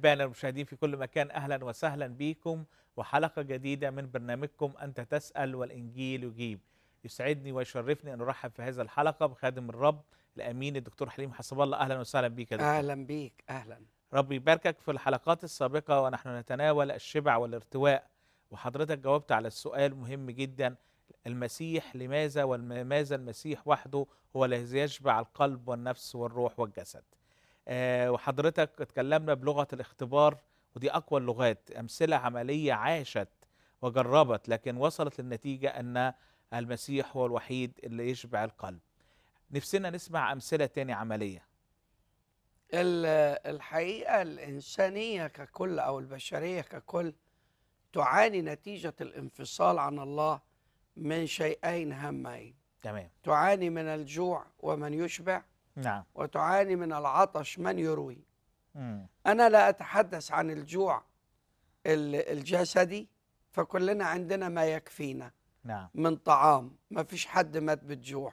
أحبائنا المشاهدين في كل مكان أهلا وسهلا بكم وحلقة جديدة من برنامجكم أنت تسأل والإنجيل يجيب يسعدني ويشرفني أن أرحب في هذه الحلقة بخادم الرب الأمين الدكتور حليم حسب الله أهلا وسهلا بك دكتور. أهلا بيك أهلا ربي يباركك في الحلقات السابقة ونحن نتناول الشبع والارتواء وحضرتك جاوبت على السؤال مهم جدا المسيح لماذا ولماذا المسيح وحده هو الذي يشبع القلب والنفس والروح والجسد آه، وحضرتك اتكلمنا بلغه الاختبار ودي اقوى اللغات امثله عمليه عاشت وجربت لكن وصلت للنتيجه ان المسيح هو الوحيد اللي يشبع القلب نفسنا نسمع امثله تاني عمليه الحقيقه الانسانيه ككل او البشريه ككل تعاني نتيجه الانفصال عن الله من شيئين هامين تمام تعاني من الجوع ومن يشبع نعم وتعاني من العطش من يروي مم. أنا لا أتحدث عن الجوع الجسدي فكلنا عندنا ما يكفينا نعم. من طعام ما فيش حد مات بالجوع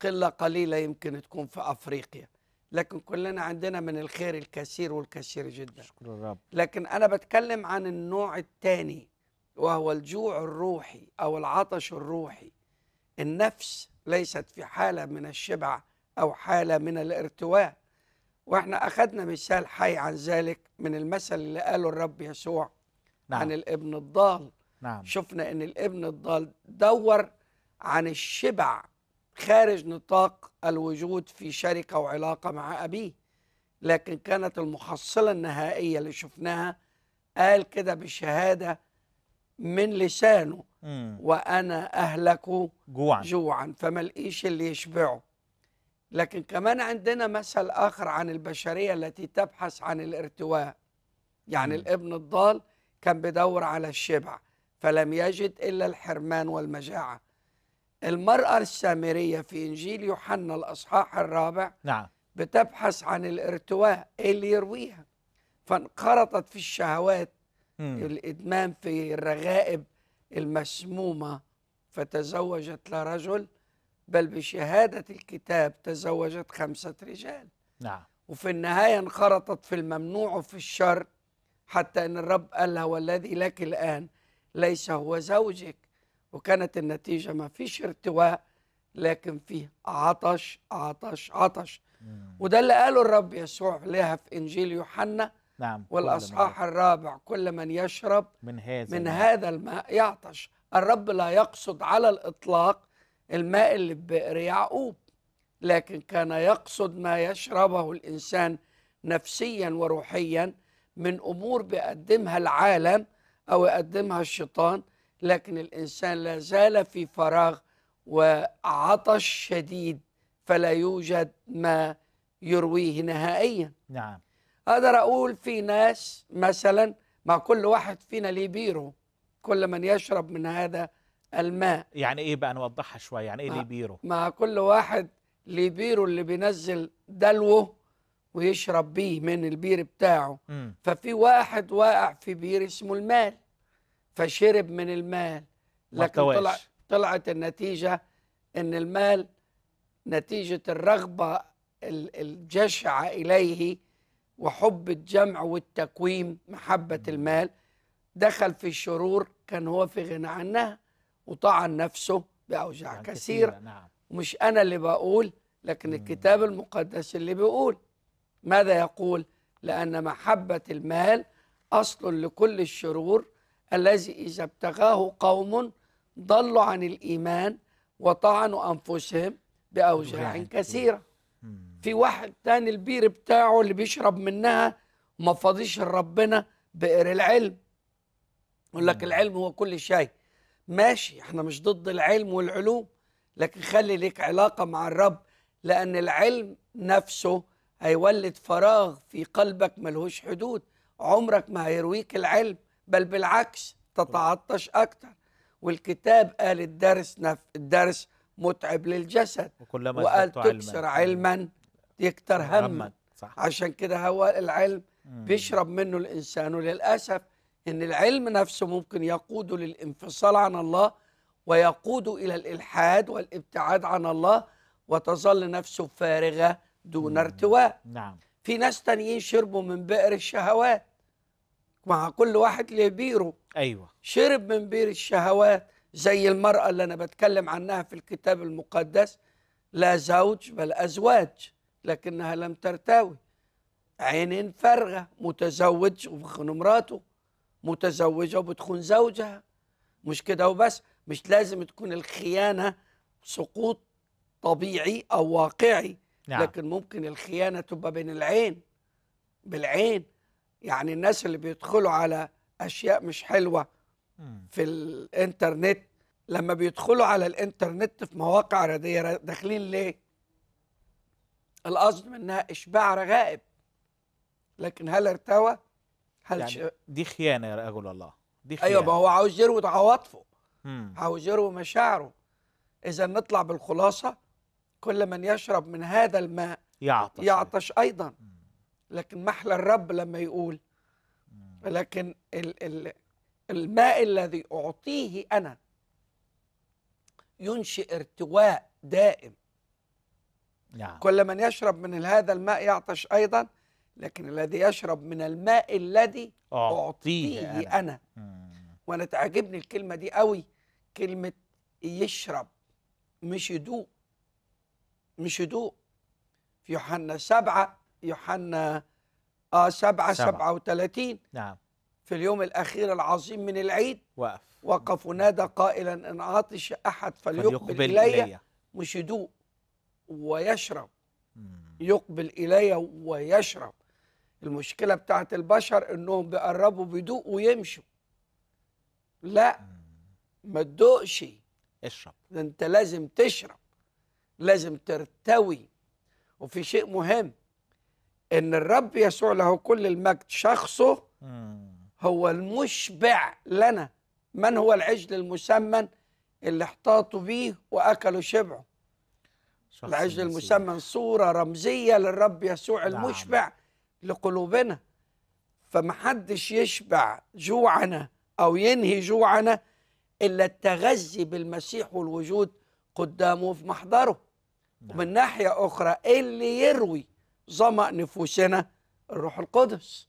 قلة قليلة يمكن تكون في أفريقيا لكن كلنا عندنا من الخير الكثير والكثير جدا شكر الرب لكن أنا بتكلم عن النوع الثاني وهو الجوع الروحي أو العطش الروحي النفس ليست في حالة من الشبع أو حالة من الارتواء وإحنا أخذنا مثال حي عن ذلك من المثل اللي قاله الرب يسوع نعم. عن الابن الضال نعم. شفنا أن الابن الضال دور عن الشبع خارج نطاق الوجود في شركة وعلاقة مع أبيه لكن كانت المحصلة النهائية اللي شفناها قال كده بشهادة من لسانه مم. وأنا أهلك جوعا جوعا فما اللي يشبعه لكن كمان عندنا مثل آخر عن البشرية التي تبحث عن الارتواء يعني م. الابن الضال كان بدور على الشبع فلم يجد إلا الحرمان والمجاعة المرأة السامرية في إنجيل يوحنا الأصحاح الرابع نعم. بتبحث عن الارتواء إيه اللي يرويها فانخرطت في الشهوات م. الإدمان في الرغائب المسمومة فتزوجت لرجل بل بشهادة الكتاب تزوجت خمسة رجال نعم وفي النهاية انخرطت في الممنوع وفي الشر حتى أن الرب قال لها والذي لك الآن ليس هو زوجك وكانت النتيجة ما فيش ارتواء لكن فيه عطش عطش عطش وده اللي قاله الرب يسوع لها في إنجيل يوحنا نعم والأصحاح الرابع كل من يشرب من هذا من الماء. هذا الماء يعطش الرب لا يقصد على الإطلاق الماء اللي في بئر يعقوب لكن كان يقصد ما يشربه الانسان نفسيا وروحيا من امور بيقدمها العالم او يقدمها الشيطان لكن الانسان لا زال في فراغ وعطش شديد فلا يوجد ما يرويه نهائيا نعم اقدر اقول في ناس مثلا مع كل واحد فينا ليه بيره كل من يشرب من هذا الماء يعني ايه بقى نوضحها شويه يعني ايه ليبيرو مع كل واحد ليبيرو اللي بينزل دلوه ويشرب بيه من البير بتاعه م. ففي واحد واقع في بير اسمه المال فشرب من المال لكن طلع طلعت النتيجه ان المال نتيجه الرغبه الجشعه اليه وحب الجمع والتكويم محبه المال دخل في الشرور كان هو في غنى عنها وطعن نفسه بأوجاع يعني كثيرة, كثيرة نعم. مش أنا اللي بقول لكن الكتاب المقدس اللي بيقول ماذا يقول لأن محبة المال أصل لكل الشرور الذي إذا ابتغاه قوم ضلوا عن الإيمان وطعنوا أنفسهم بأوجاع كثيرة في واحد تاني البير بتاعه اللي بيشرب منها وما فاضيش ربنا بئر العلم يقول لك العلم هو كل شيء ماشي احنا مش ضد العلم والعلوم لكن خلي ليك علاقه مع الرب لان العلم نفسه هيولد فراغ في قلبك ملهوش حدود عمرك ما هيرويك العلم بل بالعكس تتعطش اكتر والكتاب قال الدرس نف الدرس متعب للجسد وكلما وقال تكسر علما, علما يكتر هما عشان كده هو العلم بيشرب منه الانسان وللاسف ان العلم نفسه ممكن يقود للانفصال عن الله ويقود الى الالحاد والابتعاد عن الله وتظل نفسه فارغه دون ارتواء نعم في ناس تانيين شربوا من بئر الشهوات مع كل واحد له بيره ايوه شرب من بئر الشهوات زي المراه اللي انا بتكلم عنها في الكتاب المقدس لا زوج بل ازواج لكنها لم ترتوي عين فارغه متزوج وبخن مراته متزوجة وبتخون زوجها مش كده وبس مش لازم تكون الخيانة سقوط طبيعي أو واقعي نعم. لكن ممكن الخيانة تبقى بين العين بالعين يعني الناس اللي بيدخلوا على أشياء مش حلوة في الإنترنت لما بيدخلوا على الإنترنت في مواقع رياضية داخلين ليه؟ القصد منها إشباع رغائب لكن هل ارتوى؟ هل يعني ش... دي خيانه يا رجل الله دي أيوة، خيانة. ايوه ما هو عاوز يروي عواطفه عاوز يروي مشاعره اذا نطلع بالخلاصه كل من يشرب من هذا الماء يعطش يعطش ايضا لكن محل الرب لما يقول لكن ال ال الماء الذي اعطيه انا ينشئ ارتواء دائم يعني. كل من يشرب من هذا الماء يعطش ايضا لكن الذي يشرب من الماء الذي أعطيه, أعطيه أنا, أنا. وأنا تعجبني الكلمة دي قوي كلمة يشرب مش يدوق مش يدوق في يوحنا سبعة يوحنا آه سبعة سبعة, سبعة وثلاثين نعم في اليوم الأخير العظيم من العيد وقف وقف ونادى قائلا إن عطش أحد فليقبل إلي مش يدوق ويشرب يقبل إلي ويشرب المشكله بتاعت البشر انهم بيقربوا بيدوق ويمشوا لا ما تدوقش اشرب ده انت لازم تشرب لازم ترتوي وفي شيء مهم ان الرب يسوع له كل المجد شخصه هو المشبع لنا من هو العجل المسمن اللي احتاطوا بيه واكلوا شبعه العجل المسمن صوره رمزيه للرب يسوع نعم. المشبع نعم. لقلوبنا فمحدش يشبع جوعنا أو ينهي جوعنا إلا التغذي بالمسيح والوجود قدامه في محضره نعم. ومن ناحية أخرى اللي يروي ظمأ نفوسنا الروح القدس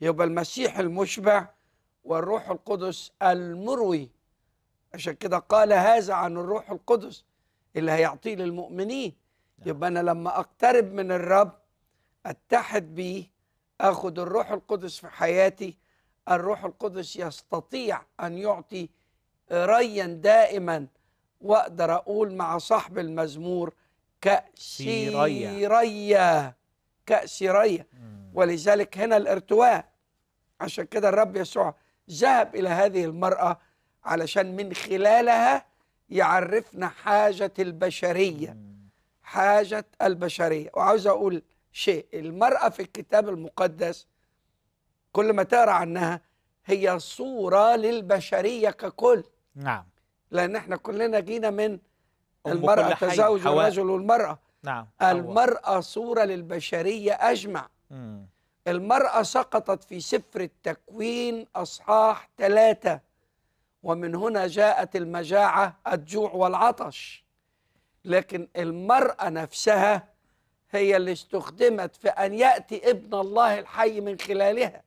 يبقى المسيح المشبع والروح القدس المروي عشان كده قال هذا عن الروح القدس اللي هيعطيه للمؤمنين نعم. يبقى أنا لما أقترب من الرب اتحد بيه اخذ الروح القدس في حياتي الروح القدس يستطيع ان يعطي ريا دائما واقدر اقول مع صاحب المزمور كأسي ريا كأسي ريا ولذلك هنا الارتواء عشان كده الرب يسوع ذهب الى هذه المراه علشان من خلالها يعرفنا حاجه البشريه حاجه البشريه وعاوز اقول شيء المرأة في الكتاب المقدس كل ما تقرأ عنها هي صورة للبشرية ككل نعم لأن احنا كلنا جينا من المرأة تزوج الرجل والمرأة نعم المرأة صورة للبشرية أجمع مم. المرأة سقطت في سفر التكوين أصحاح ثلاثة ومن هنا جاءت المجاعة الجوع والعطش لكن المرأة نفسها هي اللي استخدمت في أن يأتي ابن الله الحي من خلالها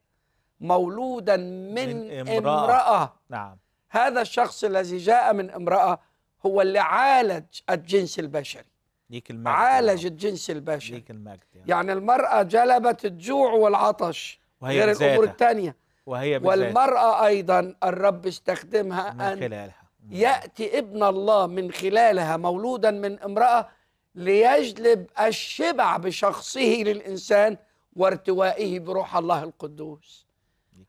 مولودا من, من امرأة. امرأة نعم هذا الشخص الذي جاء من امرأة هو اللي عالج الجنس البشري ليك المجد عالج يعني. الجنس البشري ليك المجد يعني. يعني المرأة جلبت الجوع والعطش وهي غير بزاتها. الأمور الثانية وهي بزاتها. والمرأة أيضا الرب استخدمها من أن خلالها. نعم. يأتي ابن الله من خلالها مولودا من امرأة ليجلب الشبع بشخصه للإنسان وارتوائه بروح الله القدوس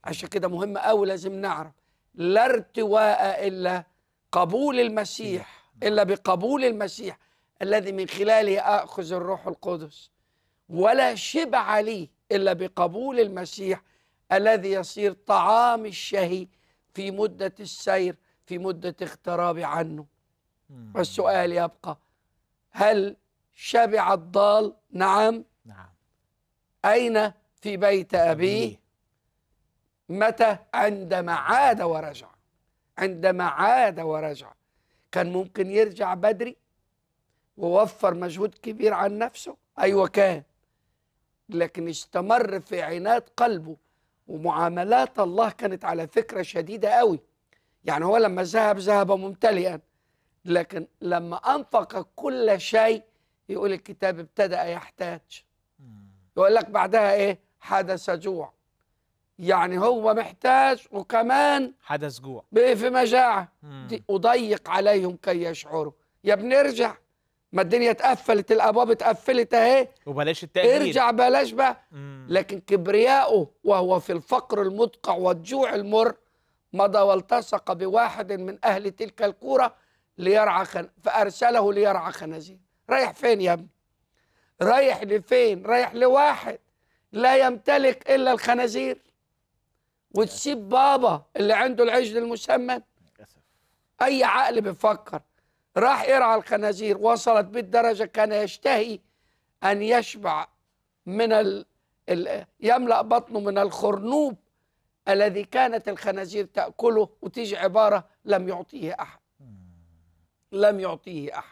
عشان كده مهم قوي لازم نعرف لا ارتواء إلا قبول المسيح نعم. إلا بقبول المسيح الذي من خلاله أخذ الروح القدس ولا شبع لي إلا بقبول المسيح الذي يصير طعام الشهي في مدة السير في مدة اغترابي عنه والسؤال يبقى هل شبع الضال نعم نعم أين في بيت أبيه متى عندما عاد ورجع عندما عاد ورجع كان ممكن يرجع بدري ووفر مجهود كبير عن نفسه أيوة كان لكن استمر في عناد قلبه ومعاملات الله كانت على فكرة شديدة قوي يعني هو لما ذهب ذهب ممتلئا لكن لما أنفق كل شيء يقول الكتاب ابتدأ يحتاج يقول لك بعدها إيه حدث جوع يعني هو محتاج وكمان حدث جوع في مجاعة دي أضيق عليهم كي يشعروا يا ابني ارجع ما الدنيا اتقفلت الابواب اتقفلت اهي وبلاش التأجيل ارجع بلاش بقى لكن كبرياؤه وهو في الفقر المدقع والجوع المر مضى والتصق بواحد من اهل تلك الكوره ليرعى خن... فأرسله ليرعى خنازير رايح فين يا ابني رايح لفين رايح لواحد لا يمتلك إلا الخنازير وتسيب بابا اللي عنده العجل المسمن أي عقل بيفكر راح يرعى الخنازير وصلت بالدرجة كان يشتهي أن يشبع من ال... ال... يملأ بطنه من الخرنوب الذي كانت الخنازير تأكله وتيجي عبارة لم يعطيه أحد لم يعطيه أحد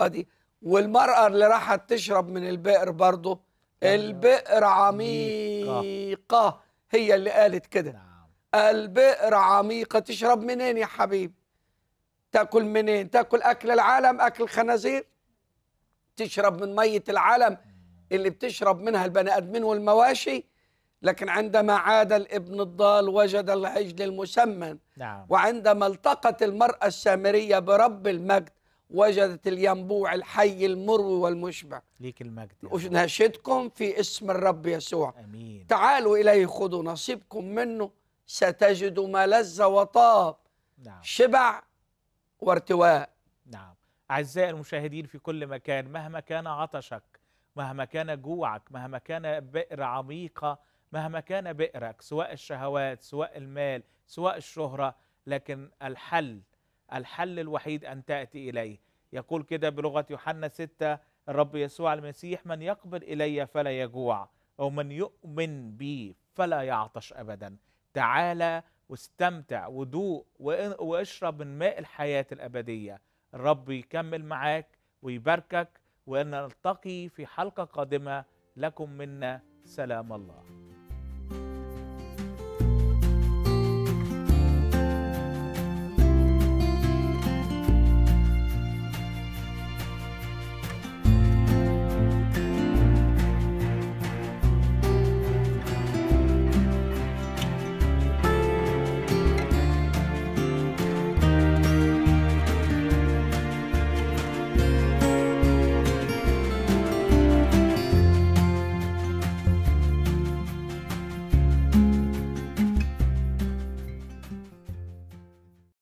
أدي والمرأة اللي راحت تشرب من البئر برضه البئر عميقة هي اللي قالت كده نعم. البئر عميقة تشرب منين يا حبيبي تاكل منين تاكل أكل العالم أكل خنازير تشرب من مية العالم اللي بتشرب منها البني آدمين والمواشي لكن عندما عاد الابن الضال وجد العجل المسمن نعم. وعندما التقت المرأة السامرية برب المجد وجدت الينبوع الحي المروي والمشبع ليك المجد ناشدكم في اسم الرب يسوع أمين. تعالوا إليه خذوا نصيبكم منه ستجدوا ما لذ وطاب نعم. شبع وارتواء نعم أعزائي المشاهدين في كل مكان مهما كان عطشك مهما كان جوعك مهما كان بئر عميقة مهما كان بئرك سواء الشهوات سواء المال سواء الشهرة لكن الحل الحل الوحيد أن تأتي إليه يقول كده بلغة يوحنا ستة الرب يسوع المسيح من يقبل إلي فلا يجوع أو من يؤمن بي فلا يعطش أبدا تعالى واستمتع ودوء واشرب من ماء الحياة الأبدية الرب يكمل معاك ويباركك وأن نلتقي في حلقة قادمة لكم منا سلام الله